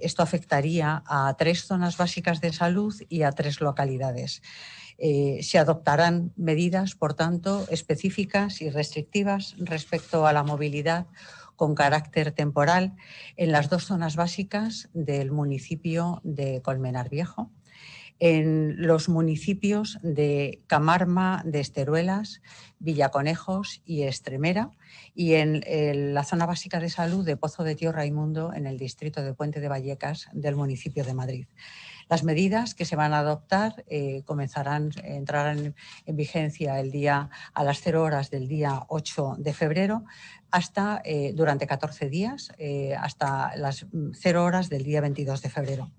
esto afectaría a tres zonas básicas de salud y a tres localidades. Eh, se adoptarán medidas, por tanto, específicas y restrictivas respecto a la movilidad con carácter temporal en las dos zonas básicas del municipio de Colmenar Viejo en los municipios de Camarma, de Esteruelas, Villaconejos y Estremera, y en, eh, la zona básica de salud de Pozo de Tío Raimundo, en el distrito de Puente de Vallecas del municipio de Madrid. Las medidas que se van a adoptar eh, comenzarán, entrarán en, en vigencia el día a las 0 horas del día 8 de febrero, hasta eh, durante 14 días, eh, hasta las 0 mm, horas del día 22 de febrero.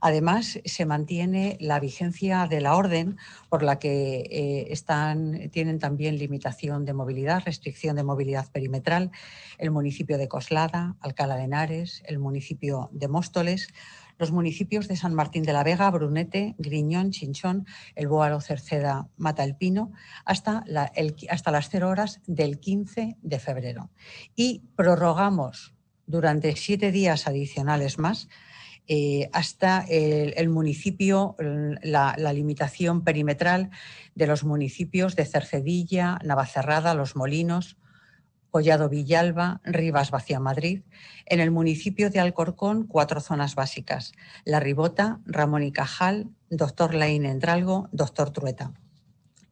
Además, se mantiene la vigencia de la orden por la que eh, están, tienen también limitación de movilidad, restricción de movilidad perimetral, el municipio de Coslada, Alcalá de Henares, el municipio de Móstoles, los municipios de San Martín de la Vega, Brunete, Griñón, Chinchón, El Boaro, Cerceda, Mata hasta, el, hasta las 0 horas del 15 de febrero y prorrogamos durante siete días adicionales más eh, hasta el, municipio, la, limitación perimetral de los municipios de Cercedilla, Navacerrada, Los Molinos, Collado Villalba, Rivas Vacía Madrid, en el municipio de Alcorcón cuatro zonas básicas, La Ribota, Ramón y Cajal, Doctor Laín Entralgo, Doctor Trueta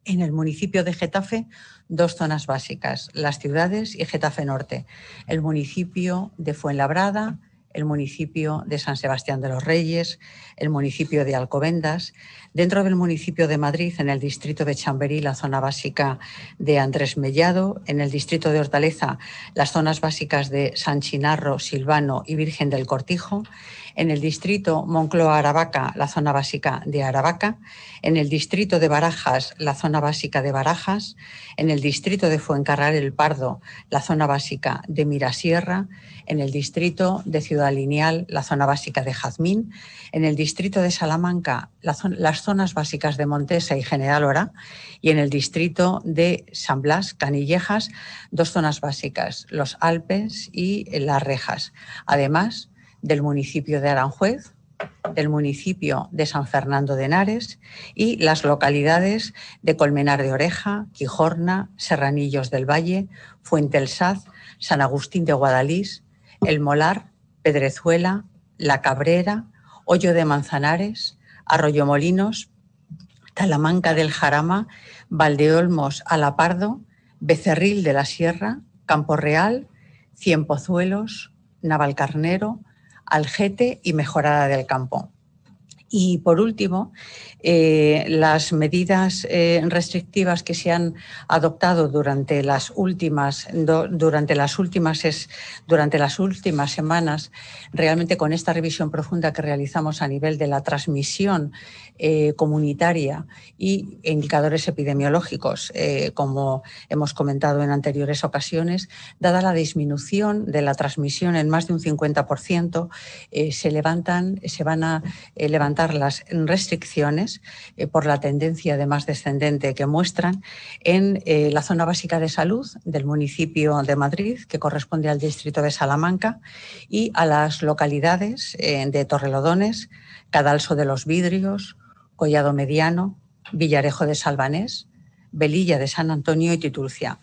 en el municipio de Getafe dos zonas básicas, las ciudades y Getafe Norte. El municipio de Fuenlabrada el municipio de San Sebastián de los Reyes, el municipio de Alcobendas, dentro del municipio de Madrid, en el distrito de Chamberí, la zona básica de Andrés Mellado, en el distrito de Hortaleza, las zonas básicas de San Chinarro, Silvano y Virgen del Cortijo, en el distrito Moncloa-Aravaca, la zona básica de Aravaca, en el distrito de Barajas, la zona básica de Barajas, en el distrito de Fuencarral el Pardo, la zona básica de Mirasierra, en el distrito de Ciudad Lineal, la zona básica de Jazmín, en el distrito de Salamanca, las zonas básicas de Montesa y General Ora y en el distrito de San Blas, Canillejas, dos zonas básicas, los Alpes y las Rejas, además del municipio de Aranjuez, del municipio de San Fernando de Henares y las localidades de Colmenar de Oreja, Quijorna, Serranillos del Valle, Fuente el Saz, San Agustín de Guadalís, El Molar, Pedrezuela, La Cabrera, Hoyo de Manzanares, Arroyomolinos, Talamanca del Jarama, Valdeolmos, Alapardo, Becerril de la Sierra, Campo Real, Cienpozuelos, Navalcarnero, Algete y Mejorada del Campo. Y por último, eh, las medidas eh, restrictivas que se han adoptado durante las últimas durante las últimas es, durante las últimas semanas, realmente con esta revisión profunda que realizamos a nivel de la transmisión eh, comunitaria y indicadores epidemiológicos, como hemos comentado en anteriores ocasiones, dada la disminución de la transmisión en más de un 50%, se levantan, se van a levantar las restricciones eh, por la tendencia de más descendente que muestran en eh, la zona básica de salud del municipio de Madrid, que corresponde al distrito de Salamanca, y a las localidades eh, de Torrelodones, Cadalso de los Vidrios, Collado Mediano, Villarejo de Salvanés, Velilla de San Antonio y Titulcia.